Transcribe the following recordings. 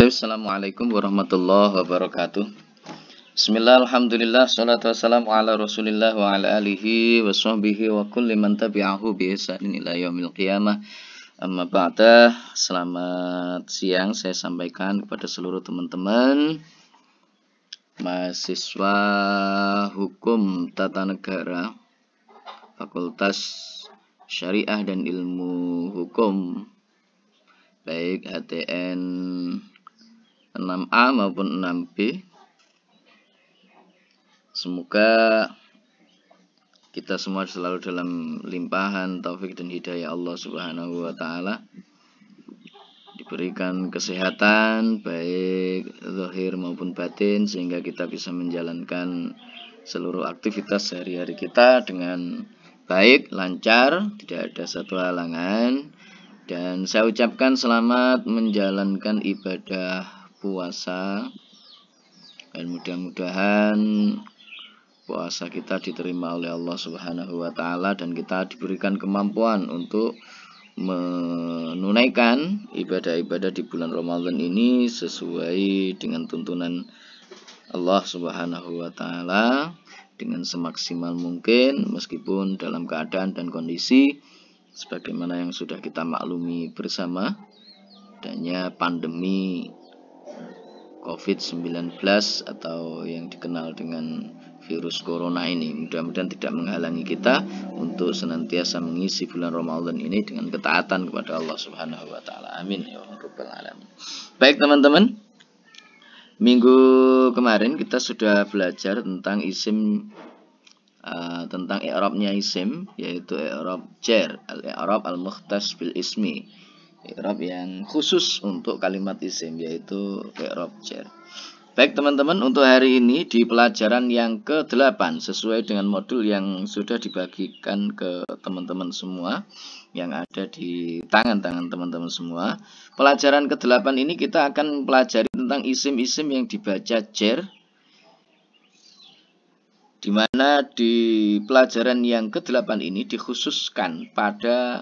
Assalamualaikum warahmatullahi wabarakatuh Bismillah, alhamdulillah, salatu wassalamu ala rasulillah wa ala alihi wa sahbihi wa kulli man tabi'ahu bi ihsanin ila yaumil qiyamah Amma ba'da, selamat siang saya sampaikan kepada seluruh teman-teman Mahasiswa Hukum Tata Negara Fakultas syariah dan ilmu hukum baik HTN 6A maupun 6B semoga kita semua selalu dalam limpahan taufik dan hidayah Allah Subhanahu wa taala. Diberikan kesehatan baik zahir maupun batin sehingga kita bisa menjalankan seluruh aktivitas sehari-hari kita dengan baik, lancar, tidak ada satu halangan. Dan saya ucapkan selamat menjalankan ibadah puasa. Dan mudah-mudahan puasa kita diterima oleh Allah Subhanahu wa taala dan kita diberikan kemampuan untuk menunaikan ibadah-ibadah di bulan Ramadan ini sesuai dengan tuntunan Allah Subhanahu wa taala dengan semaksimal mungkin meskipun dalam keadaan dan kondisi sebagaimana yang sudah kita maklumi bersama adanya pandemi COVID-19 atau yang dikenal dengan virus corona ini mudah-mudahan tidak menghalangi kita untuk senantiasa mengisi bulan Ramadan ini dengan ketaatan kepada Allah Subhanahu wa taala. Amin ya rabbal alamin. Baik teman-teman, Minggu kemarin kita sudah belajar tentang isim uh, tentang i'rabnya isim yaitu i'rab jar, al-i'rab al-mukhtas bil ismi. I'rab yang khusus untuk kalimat isim yaitu i'rab jar. Baik teman-teman, untuk hari ini di pelajaran yang ke-8 sesuai dengan modul yang sudah dibagikan ke teman-teman semua yang ada di tangan-tangan teman-teman semua. Pelajaran ke-8 ini kita akan pelajari tentang isim-isim yang dibaca jer di mana di pelajaran yang ke-8 ini dikhususkan pada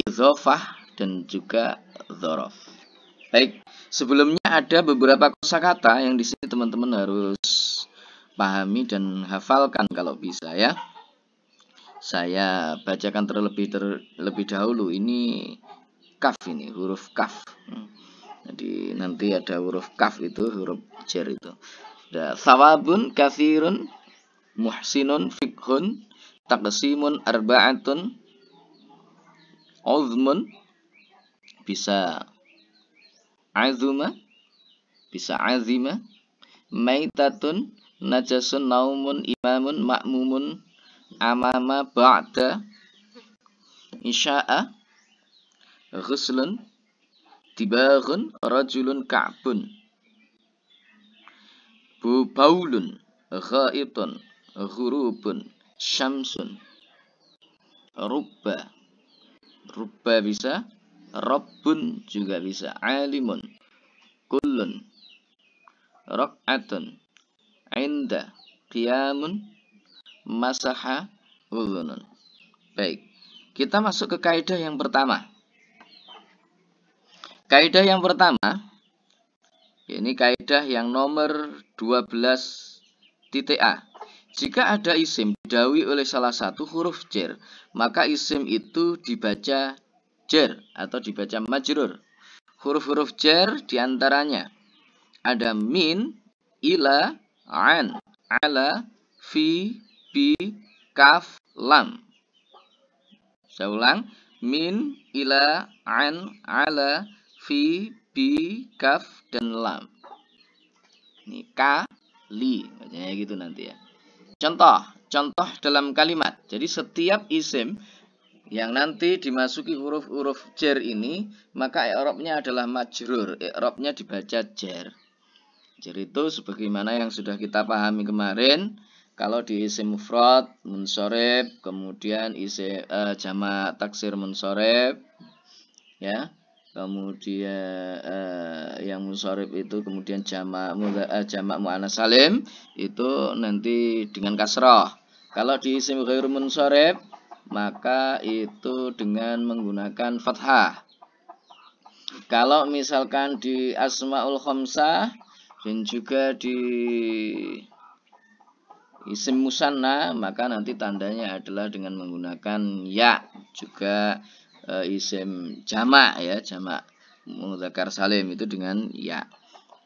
idhofah dan juga dhorof. Baik, Sebelumnya ada beberapa kosakata yang di sini teman-teman harus pahami dan hafalkan kalau bisa ya. Saya bacakan terlebih terlebih dahulu ini kaf ini huruf kaf. Hmm. Jadi nanti ada huruf kaf itu huruf jer itu. Da sawabun kasirun muhsinun fikhun taqsimun arba'atun uzmun bisa azuma bisa azima maitatun najasun naumun imamun makmumun amama ba'da isya'a ghuslun tibagun rajulun ka'bun bubaulun ghaitun ghurubun syamsun rubba rubba bisa Rabbun juga bisa alimun. Kullun. rak'atun Inda. Qiyamun. Masaha. Ulunun. Baik. Kita masuk ke kaidah yang pertama. Kaidah yang pertama ini kaidah yang nomor 12 titik A. Jika ada isim didawi oleh salah satu huruf cer, maka isim itu dibaca jer atau dibaca majrur. Huruf-huruf jer diantaranya ada min, ila, an, ala, fi, bi, kaf, lam. Saya ulang. Min, ila, an, ala, fi, bi, kaf, dan lam. Ini ka, li. Bacanya gitu nanti ya. Contoh. Contoh dalam kalimat. Jadi setiap isim yang nanti dimasuki huruf-huruf jer ini maka i'rabnya adalah majrur i'rabnya dibaca jer jer itu sebagaimana yang sudah kita pahami kemarin kalau di isim mufrad munsharif kemudian isi uh, eh, jamak taksir munsharif ya kemudian uh, yang munsharif itu kemudian jamak uh, eh, jamak mu'anas salim itu nanti dengan kasroh kalau di isim ghairu munsharif maka itu dengan menggunakan fathah. Kalau misalkan di Asmaul Khomsah dan juga di isim musanna maka nanti tandanya adalah dengan menggunakan ya juga e, isim jamak ya jamak muzakkar salim itu dengan ya.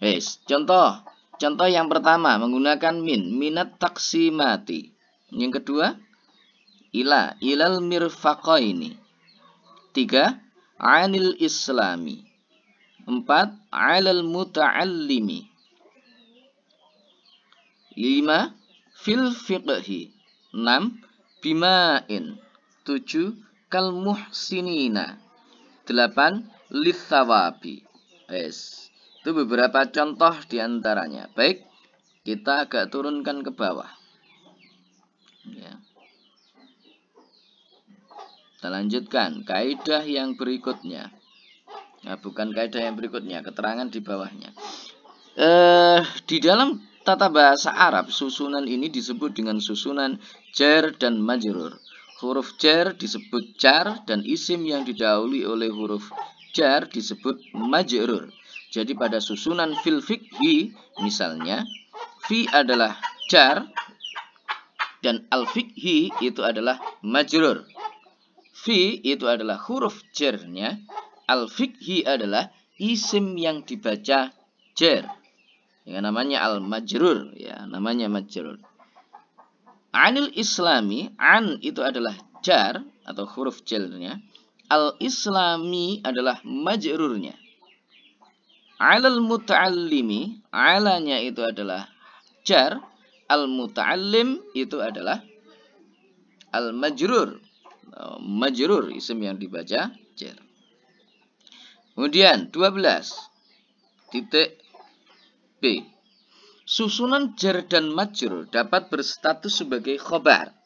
Yes. contoh contoh yang pertama menggunakan min minat taksimati. Yang kedua ila ilal mirfaqaini. Tiga, anil islami. Empat, alal muta'allimi. Lima, fil fiqhi. Enam, bima'in. Tujuh, kal muhsinina. Delapan, lithawabi. Yes. Itu beberapa contoh diantaranya. Baik, kita agak turunkan ke bawah. Ya. Kita lanjutkan kaidah yang berikutnya. Nah, bukan kaidah yang berikutnya, keterangan di bawahnya. Eh, di dalam tata bahasa Arab, susunan ini disebut dengan susunan jar dan majrur. Huruf jar disebut jar dan isim yang didahului oleh huruf jar disebut majrur. Jadi pada susunan fil fikhi misalnya fi adalah jar dan al fikhi itu adalah majrur. Fi itu adalah huruf jernya. Al-fikhi adalah isim yang dibaca jer. Yang namanya al-majrur. Ya, namanya majrur. Anil islami, an itu adalah jar atau huruf jernya, Al-islami adalah majrurnya. Alal muta'allimi, alanya itu adalah jar. Al-muta'allim itu adalah al-majrur. Eh, majrur isim yang dibaca jar. Kemudian 12 titik B. Susunan jar dan majrur dapat berstatus sebagai khobar.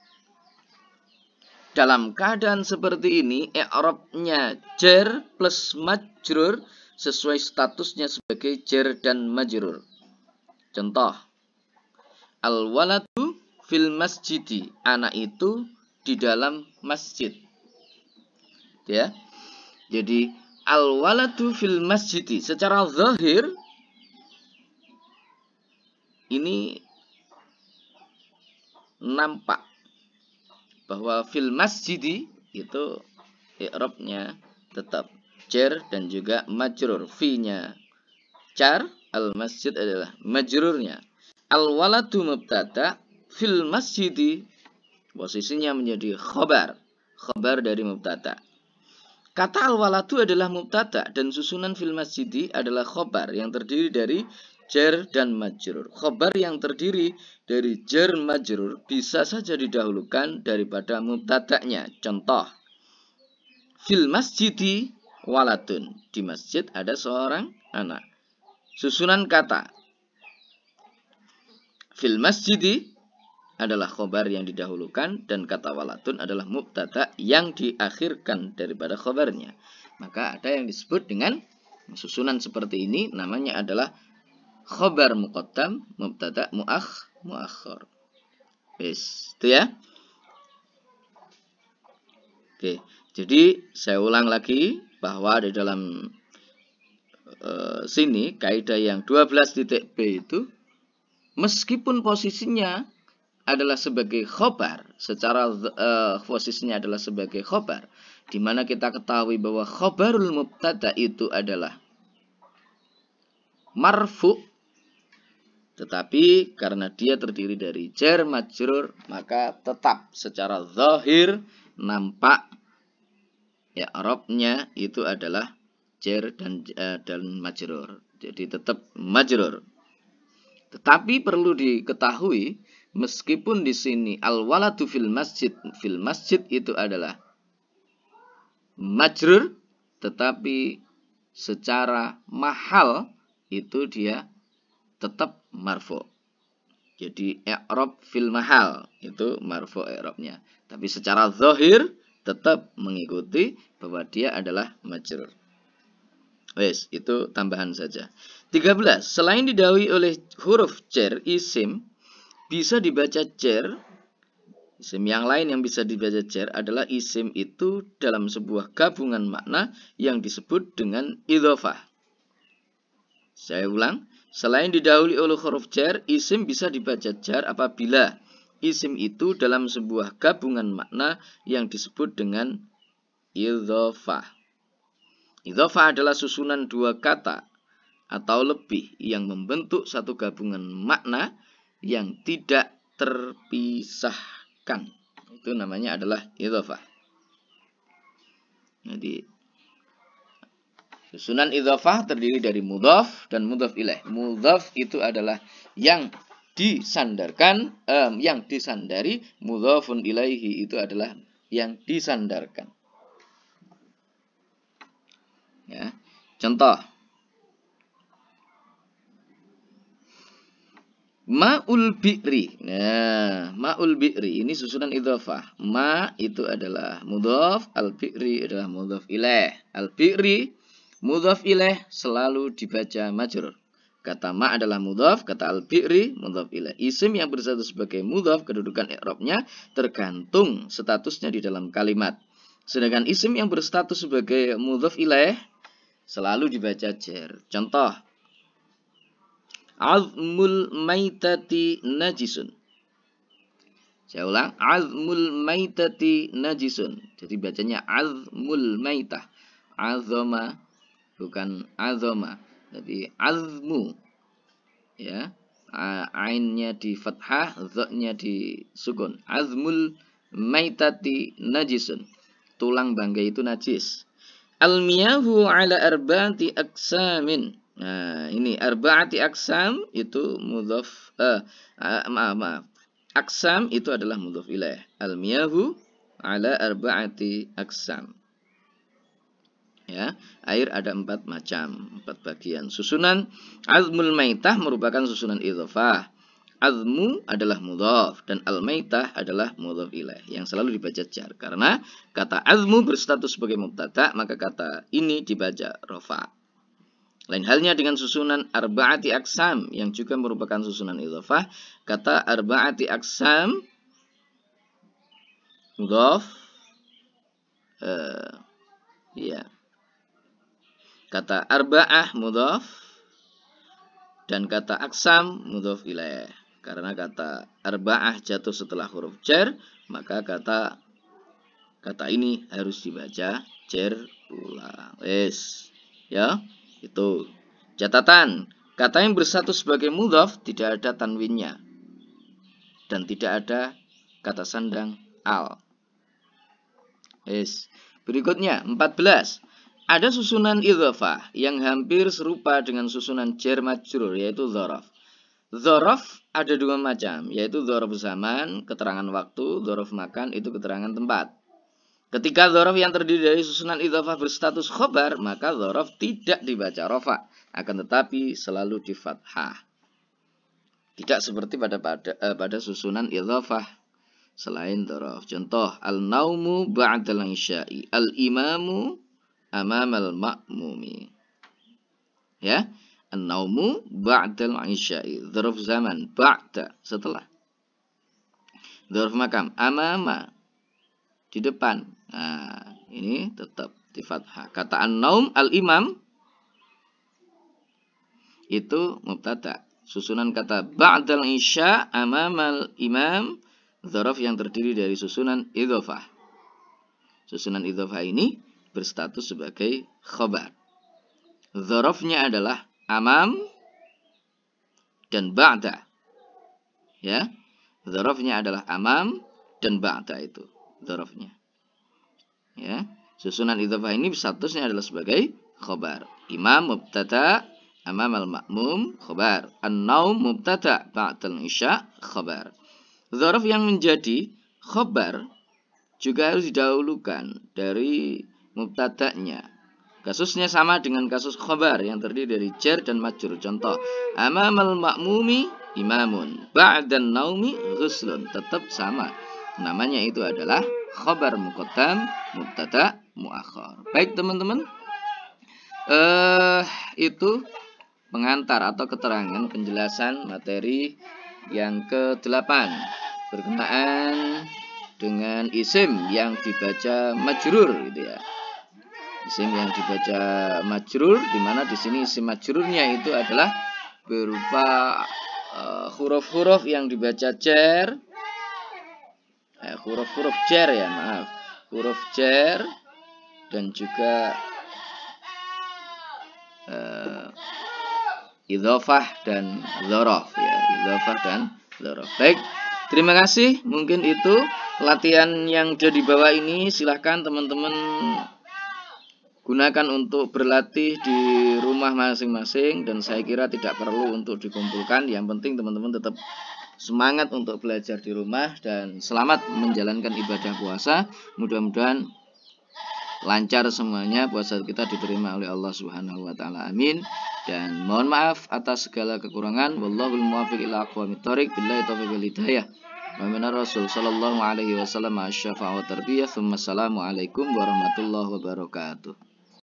Dalam keadaan seperti ini, i'rabnya jar plus majrur sesuai statusnya sebagai jar dan majrur. Contoh. Al-waladu fil masjidi. Anak itu di dalam masjid. Ya. Jadi al-waladu fil masjid secara zahir ini nampak bahwa fil masjid itu i'rabnya tetap jar dan juga majrur fi-nya jar al masjid adalah majrurnya al waladu mubtada fil masjid Posisinya menjadi khobar. Khobar dari mubtada. Kata al walatu adalah mubtada dan susunan fil masjidi adalah khobar yang terdiri dari jer dan majrur. Khobar yang terdiri dari jer majrur bisa saja didahulukan daripada mubtada'nya. Contoh, fil masjidi walatun Di masjid ada seorang anak. Susunan kata. Fil masjidi adalah khobar yang didahulukan dan kata walatun adalah mubtada yang diakhirkan daripada khobarnya. Maka ada yang disebut dengan susunan seperti ini namanya adalah khobar muqaddam, mubtada, muakh, muakhir. bis itu ya. Oke, jadi saya ulang lagi bahwa di dalam e, sini kaidah yang 12.b itu meskipun posisinya adalah sebagai khobar secara uh, eh, posisinya adalah sebagai khobar di mana kita ketahui bahwa khobarul mubtada itu adalah marfu tetapi karena dia terdiri dari jar majrur maka tetap secara zahir nampak ya Arabnya itu adalah jar dan uh, dan majrur jadi tetap majrur tetapi perlu diketahui Meskipun di sini al-waladu fil masjid, fil masjid itu adalah majrur tetapi secara mahal itu dia tetap marfu. Jadi i'rab fil mahal itu marfu i'rabnya. Tapi secara zahir tetap mengikuti bahwa dia adalah majrur. Wes, itu tambahan saja. 13. Selain didawi oleh huruf cer isim bisa dibaca cer. Isim yang lain yang bisa dibaca cer adalah isim itu dalam sebuah gabungan makna yang disebut dengan idhofah. Saya ulang, selain didahului oleh huruf cer, isim bisa dibaca cer apabila isim itu dalam sebuah gabungan makna yang disebut dengan idhofah. Idhofah adalah susunan dua kata atau lebih yang membentuk satu gabungan makna yang tidak terpisahkan. Itu namanya adalah idhofah. Jadi susunan idhofah terdiri dari mudhaf dan mudhaf ilaih. Mudhaf itu adalah yang disandarkan um, yang disandari mudhafun ilaihi itu adalah yang disandarkan. Ya. Contoh Ma'ul bi'ri. Nah, ma'ul bi'ri ini susunan idhofah. Ma itu adalah mudhof, al-bi'ri adalah mudhof ilaih. Al-bi'ri mudhof ilaih selalu dibaca majur. Kata ma adalah mudhof, kata al-bi'ri mudhof ilaih. Isim yang bersatu sebagai mudhof kedudukan i'rabnya tergantung statusnya di dalam kalimat. Sedangkan isim yang berstatus sebagai mudhof ilaih selalu dibaca jer. Contoh, azmul maitati najisun. Saya ulang, azmul maitati najisun. Jadi bacanya azmul maitah. Azoma bukan azoma. Jadi azmu ya. Ainnya di fathah, zoknya di sukun. Azmul maitati najisun. Tulang bangga itu najis. Al-miyahu ala arba'ati aksamin Nah, ini arbaati aksam itu mudhaf eh maaf maaf. Aksam itu adalah mudhaf ilaih. Al-miyahu ala arbaati aksam. Ya, air ada empat macam, empat bagian. Susunan azmul maitah merupakan susunan idhofah. Azmu adalah mudhaf dan al-maitah adalah mudhaf ilaih yang selalu dibaca jar karena kata azmu berstatus sebagai mubtada maka kata ini dibaca rofa. Lain halnya dengan susunan arba'ati aksam yang juga merupakan susunan idhofah. Kata arba'ati aksam mudhof uh, eh, ya. Kata arba'ah mudhof dan kata aksam mudhof ilaih. Karena kata arba'ah jatuh setelah huruf jar, maka kata kata ini harus dibaca jar ulang. Yes. Ya. Itu catatan. Kata yang bersatu sebagai mudhaf tidak ada tanwinnya dan tidak ada kata sandang al. Yes. Berikutnya 14. Ada susunan idhafah yang hampir serupa dengan susunan jar majrur yaitu zorof zorof ada dua macam yaitu zorof zaman, keterangan waktu, zorof makan itu keterangan tempat. Ketika zorof yang terdiri dari susunan idhofah berstatus khobar, maka zorof tidak dibaca rofa, akan tetapi selalu di fathah. Tidak seperti pada pada, eh, pada susunan idhofah selain zorof. Contoh, al-naumu ba'dal isya'i, al-imamu amamal ma'mumi. Ya, al naumu ba'dal isya'i, zorof zaman, ba'da, setelah. Zorof makam, amama, di depan. Nah, ini tetap di fathah. Kata an-naum al-imam itu mubtada. Susunan kata ba'dal isya al imam dzaraf yang terdiri dari susunan idhofah. Susunan idhofah ini berstatus sebagai khobar. Dzarafnya adalah amam dan ba'da. Ya. Dzarafnya adalah amam dan ba'da itu dorofnya. Ya, susunan idhofah ini statusnya adalah sebagai khobar. Imam mubtada amam al makmum khobar. An-naum mubtada ba'dal isya khobar. Dorof yang menjadi khobar juga harus didahulukan dari mubtada'nya. Kasusnya sama dengan kasus khobar yang terdiri dari jer dan majur. Contoh, al makmumi imamun, ba'dan naumi ghuslun. Tetap sama. Namanya itu adalah khobar mukotam, mubtada, muakhor. Baik teman-teman, eh, itu pengantar atau keterangan penjelasan materi yang ke-8 berkenaan dengan isim yang dibaca majrur gitu ya. Isim yang dibaca majrur di mana di sini isim majrurnya itu adalah berupa eh, huruf-huruf uh, yang dibaca cer eh, huruf-huruf jar ya maaf huruf jar dan juga eh, idhofah dan zorof ya idhofah dan zorof baik terima kasih mungkin itu latihan yang jadi bawah ini silahkan teman-teman gunakan untuk berlatih di rumah masing-masing dan saya kira tidak perlu untuk dikumpulkan yang penting teman-teman tetap semangat untuk belajar di rumah dan selamat menjalankan ibadah puasa. Mudah-mudahan lancar semuanya, puasa kita diterima oleh Allah Subhanahu wa taala. Amin. Dan mohon maaf atas segala kekurangan. Wallahul muwaffiq ila aqwamit thoriq billahi taufiq wal hidayah. Wa rasul sallallahu alaihi wasallam asyfa'u tarbiyah. Assalamualaikum warahmatullahi wabarakatuh.